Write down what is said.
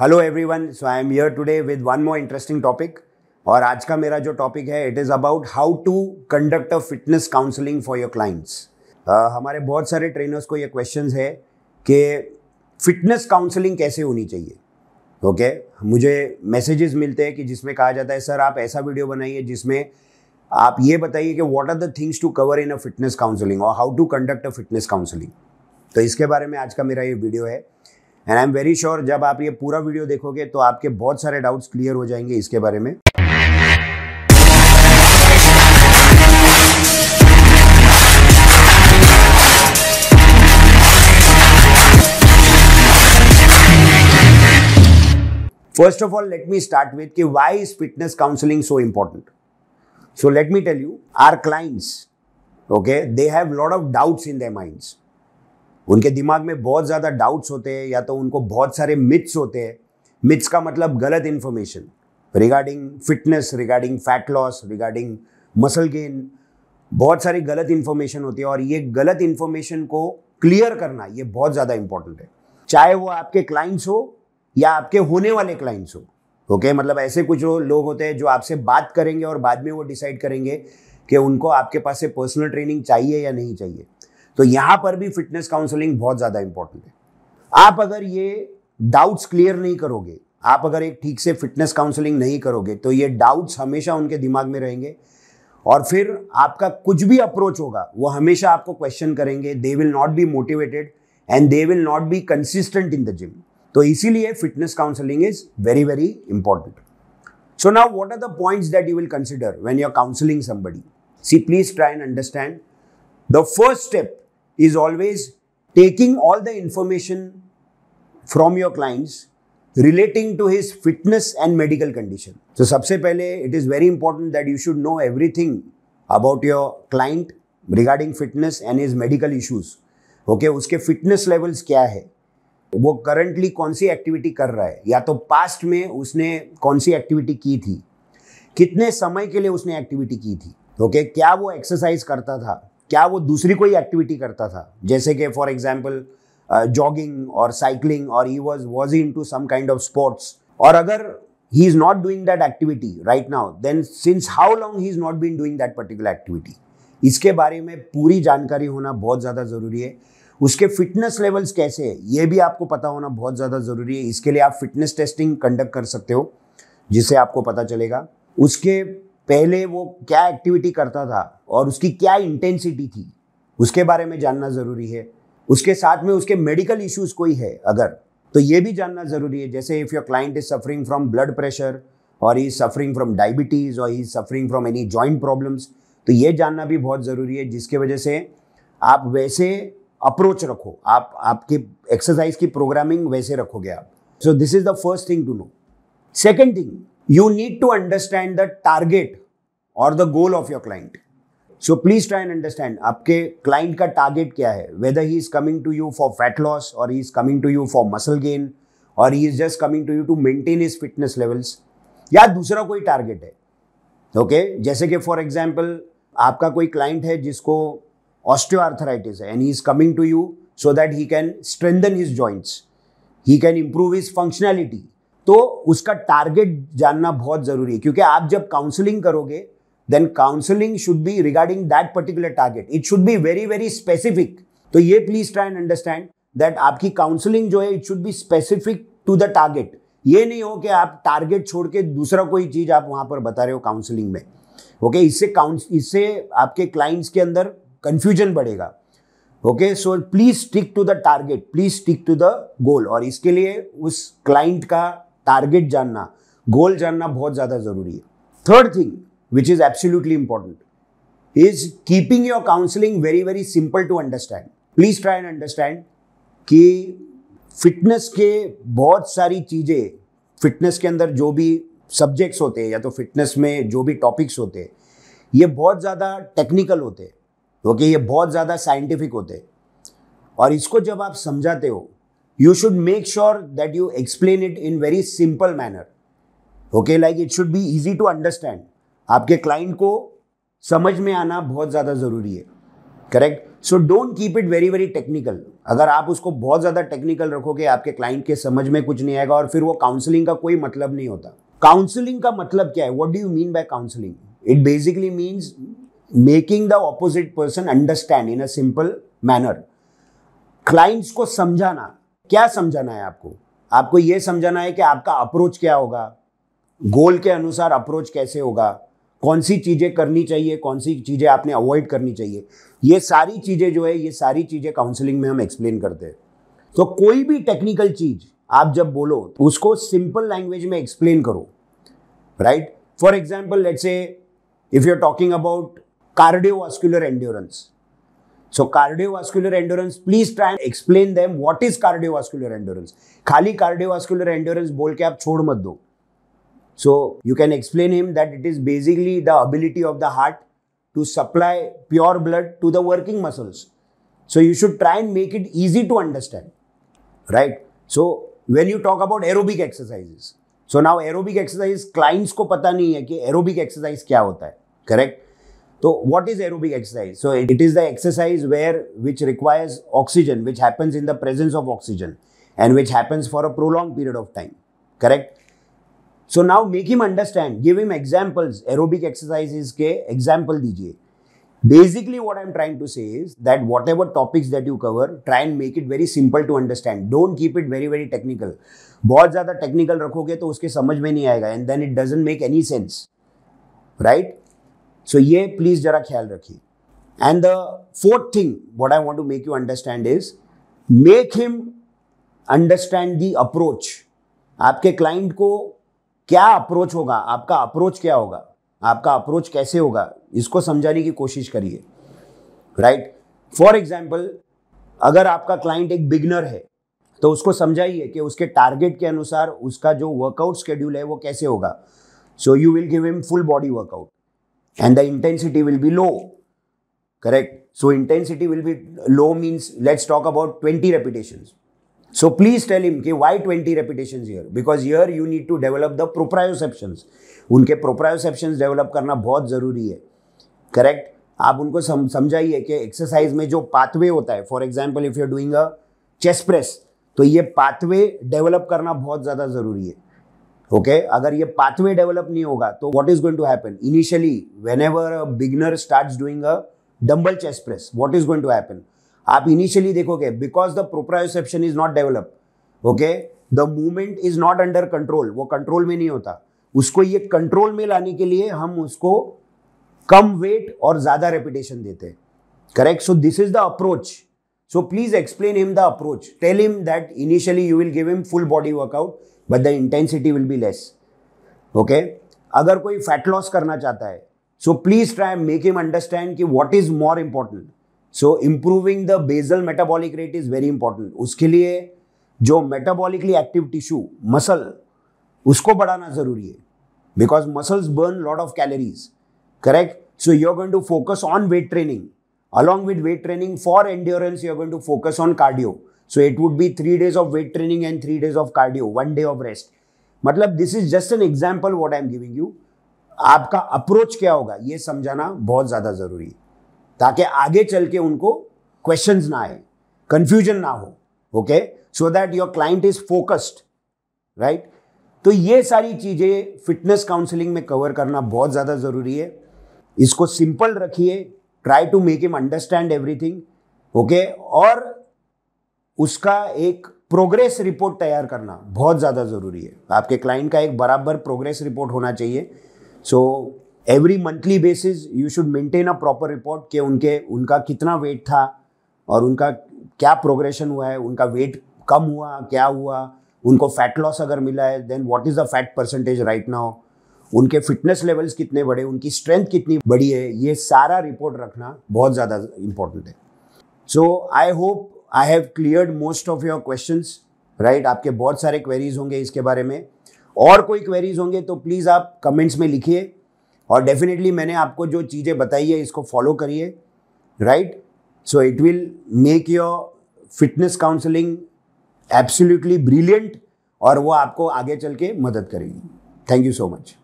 Hello everyone so I am here today with one more interesting topic और आज का मेरा जो टॉपिक है it is about how to conduct a fitness counselling for your clients हमारे बहुत सारे ट्रेनर्स को ये क्वेश्चन है कि फिटनेस काउंसलिंग कैसे होनी चाहिए ओके okay? मुझे मैसेजेस मिलते हैं कि जिसमें कहा जाता है सर आप ऐसा वीडियो बनाइए जिसमें आप ये बताइए कि what are the things to cover in a fitness counselling और how to conduct a fitness counselling तो इसके बारे में आज का मेरा ये वीडियो है and I am very sure जब आप ये पूरा वीडियो देखोगे तो आपके बहुत सारे डाउट्स क्लियर हो जाएंगे इसके बारे में first of all let me start with कि why is fitness counselling so important so let me tell you our clients okay they have lot of doubts in their minds उनके दिमाग में बहुत ज़्यादा डाउट्स होते हैं या तो उनको बहुत सारे मिथ्स होते हैं मिथ्स का मतलब गलत information regarding fitness regarding fat loss regarding muscle gain बहुत सारी गलत इन्फॉर्मेशन होती है और ये गलत इन्फॉर्मेशन को क्लियर करना ये बहुत ज़्यादा इंपॉर्टेंट है चाहे वो आपके क्लाइंट्स हो या आपके होने वाले क्लाइंट्स हो ओके okay? मतलब ऐसे कुछ लोग होते हैं जो आपसे बात करेंगे और बाद में वो डिसाइड करेंगे कि उनको आपके पास से पर्सनल ट्रेनिंग चाहिए या नहीं चाहिए तो यहां पर भी फिटनेस काउंसलिंग बहुत ज़्यादा इंपॉर्टेंट है आप अगर ये डाउट्स क्लियर नहीं करोगे आप अगर एक ठीक से फिटनेस काउंसलिंग नहीं करोगे तो ये डाउट्स हमेशा उनके दिमाग में रहेंगे और फिर आपका कुछ भी अप्रोच होगा वो हमेशा आपको क्वेश्चन करेंगे they will not be motivated and they will not be consistent in the gym तो इसीलिए fitness counselling is very very important so now what are the points that you will consider when you are counselling somebody see please try and understand the first step is always taking all the information from your clients relating to his fitness and medical condition. So, सबसे पहले it is very important that you should know everything about your client regarding fitness and his medical issues. Okay, उसके fitness levels क्या है वो currently कौन सी activity कर रहा है या तो past में उसने कौन सी activity की थी कितने समय के लिए उसने activity की थी ओके okay, क्या वो एक्सरसाइज करता था क्या वो दूसरी कोई एक्टिविटी करता था जैसे कि फॉर एग्जाम्पल जॉगिंग और साइकिलिंग और he was was into some kind of sports और अगर he is not doing that activity right now then since how long he is not been doing that particular activity इसके बारे में पूरी जानकारी होना बहुत ज़्यादा ज़रूरी है उसके फिटनेस लेवल्स कैसे है ये भी आपको पता होना बहुत ज़्यादा ज़रूरी है इसके लिए आप फिटनेस टेस्टिंग कंडक्ट कर सकते हो जिससे आपको पता चलेगा उसके पहले वो क्या एक्टिविटी करता था और उसकी क्या इंटेंसिटी थी उसके बारे में जानना ज़रूरी है उसके साथ में उसके मेडिकल इश्यूज कोई है अगर तो ये भी जानना ज़रूरी है जैसे if your client is suffering from blood pressure और ही सफरिंग फ्रॉम डायबिटीज़ और he suffering from any joint problems तो ये जानना भी बहुत ज़रूरी है जिसके वजह से आप वैसे अप्रोच रखो आप आपके एक्सरसाइज की प्रोग्रामिंग वैसे रखोगे आप so this is the first thing to know second thing you need to understand the target और the goal of your client so please try and understand आपके क्लाइंट का टारगेट क्या है whether he is coming to you for fat loss और he is coming to you for muscle gain और he is just coming to you to maintain his fitness levels या दूसरा कोई target है okay okay? जैसे कि for example आपका कोई क्लाइंट है जिसको ऑस्टियो आर्थराइटिस है and he is coming to you so that he can strengthen his joints he can improve his functionality तो उसका टारगेट जानना बहुत ज़रूरी है क्योंकि आप जब काउंसलिंग करोगे then counselling should be regarding that particular target it should be very very specific तो ये please try and understand that आपकी काउंसलिंग जो है it should be specific to the target ये नहीं हो कि आप टारगेट छोड़ के दूसरा कोई चीज़ आप वहां पर बता रहे हो काउंसलिंग में ओके okay, इससे काउंस इससे आपके क्लाइंट्स के अंदर कंफ्यूजन बढ़ेगा okay so please stick to the target please stick to the goal और इसके लिए उस क्लाइंट का टारगेट जानना गोल जानना बहुत ज़्यादा ज़रूरी है third thing which is absolutely important is keeping your counselling very very simple to understand please try and understand कि फिटनेस के बहुत सारी चीज़ें फिटनेस के अंदर जो भी सब्जेक्ट्स होते हैं या तो फिटनेस में जो भी टॉपिक्स होते हैं ये बहुत ज़्यादा टेक्निकल होते हैं क्योंकि ये बहुत ज़्यादा साइंटिफिक होते हैं और इसको जब आप समझाते हो you should make sure that you explain it in very simple manner okay like it should be easy to understand आपके क्लाइंट को समझ में आना बहुत ज़्यादा ज़रूरी है correct so don't keep it very very technical अगर आप उसको बहुत ज़्यादा टेक्निकल रखोगे आपके क्लाइंट के समझ में कुछ नहीं आएगा और फिर वो काउंसलिंग का कोई मतलब नहीं होता काउंसलिंग का मतलब क्या है what do you mean by counselling it basically means making the opposite person understand in a simple manner clients को समझाना क्या समझाना है आपको आपको ये समझाना है कि आपका अप्रोच क्या होगा गोल के अनुसार अप्रोच कैसे होगा कौन सी चीज़ें करनी चाहिए कौन सी चीज़ें आपने अवॉइड करनी चाहिए ये सारी चीज़ें जो है ये सारी चीज़ें काउंसलिंग में हम एक्सप्लेन करते हैं तो कोई भी टेक्निकल चीज़ आप जब बोलो तो उसको सिंपल लैंग्वेज में एक्सप्लेन करो right for example let say if you are talking about cardiovascular endurance so cardiovascular endurance please try explain them what is cardiovascular endurance खाली कार्डिओवास्क्युलर एंडोरेंस बोल के आप छोड़ मत दो so you can explain him that it is basically the ability of the heart to supply pure blood to the working muscles so you should try and make it easy to understand right so when you talk about aerobic exercises so now aerobic exercise clients को पता नहीं है कि aerobic exercise क्या होता है correct So what is aerobic exercise? So it is the exercise where which requires oxygen, which happens in the presence of oxygen and which happens for a prolonged period of time. Correct? So now make him understand, give him examples. Aerobic exercises के example DJ. Basically what I'm trying to say is that whatever topics that you cover, try and make it very simple to understand. Don't keep it very very technical. are the technical रखोगे तो उसके समझ में नहीं and then it doesn't make any sense. Right? सो ये please ज़रा ख्याल रखिए and the fourth thing what I want to make you understand is make him understand the approach आपके क्लाइंट को क्या अप्रोच होगा आपका अप्रोच क्या होगा आपका अप्रोच कैसे होगा इसको समझाने की कोशिश करिए राइट फॉर एग्जाम्पल अगर आपका क्लाइंट एक बिगनर है तो उसको समझाइए कि उसके टारगेट के अनुसार उसका जो वर्कआउट स्केड्यूल है वो कैसे होगा so you will give him full body workout and the intensity will be low. Correct? So intensity will be low means let's talk about 20 repetitions. So please tell him कि why 20 repetitions here? Because here you need to develop the proprioceptions. उनके proprioceptions develop करना बहुत ज़रूरी है correct आप उनको सम, समझाइए कि एक्सरसाइज में जो पाथवे होता है for example if you doing a chest press तो ये पाथवे डेवलप करना बहुत ज़्यादा ज़रूरी है ओके okay? अगर ये पाथवे डेवलप नहीं होगा तो what is going to happen initially whenever beginner start doing a dumbbell chest press what is going to happen आप इनिशियली देखोगे because the proprioception is not develop okay the movement is not under control वो control में नहीं होता उसको ये control में लाने के लिए हम उसको कम वेट और ज्यादा रेपिटेशन देते हैं correct so this is the approach so please explain him the approach tell him that initially you will give him full body workout but the intensity will be less okay अगर कोई fat loss करना चाहता है so please try make him understand कि what is more important so improving the basal metabolic rate is very important उसके लिए जो metabolically active tissue muscle उसको बढ़ाना जरूरी है because muscles burn lot of calories correct so you are going to focus on weight training Along with weight training for endurance, you are going to focus on cardio. So it would be three days of weight training and three days of cardio, one day of rest. मतलब this is just an example what I am giving you आपका approach क्या होगा ये समझाना बहुत ज़्यादा ज़रूरी है ताकि आगे चल के उनको क्वेश्चन ना आए कन्फ्यूजन ना हो okay so that your client is focused right तो ये सारी चीज़ें फिटनेस काउंसलिंग में कवर करना बहुत ज़्यादा ज़रूरी है इसको सिंपल रखिए try to make him understand everything okay और उसका एक प्रोग्रेस रिपोर्ट तैयार करना बहुत ज़्यादा ज़रूरी है आपके क्लाइंट का एक बराबर प्रोग्रेस रिपोर्ट होना चाहिए so every monthly basis you should maintain a proper report कि उनके उनका कितना वेट था और उनका क्या प्रोग्रेशन हुआ है उनका वेट कम हुआ क्या हुआ उनको फैट लॉस अगर मिला है then what is the fat percentage right now उनके फिटनेस लेवल्स कितने बड़े उनकी स्ट्रेंथ कितनी बड़ी है ये सारा रिपोर्ट रखना बहुत ज़्यादा इम्पोर्टेंट है so I hope I have clear most of your question right आपके बहुत सारे क्वेरीज होंगे इसके बारे में और कोई क्वेरीज होंगे तो प्लीज़ आप कमेंट्स में लिखिए और डेफिनेटली मैंने आपको जो चीज़ें बताई है इसको फॉलो करिए right so it will make your fitness counselling absolutely brilliant और वो आपको आगे चल के मदद करेगी थैंक यू सो मच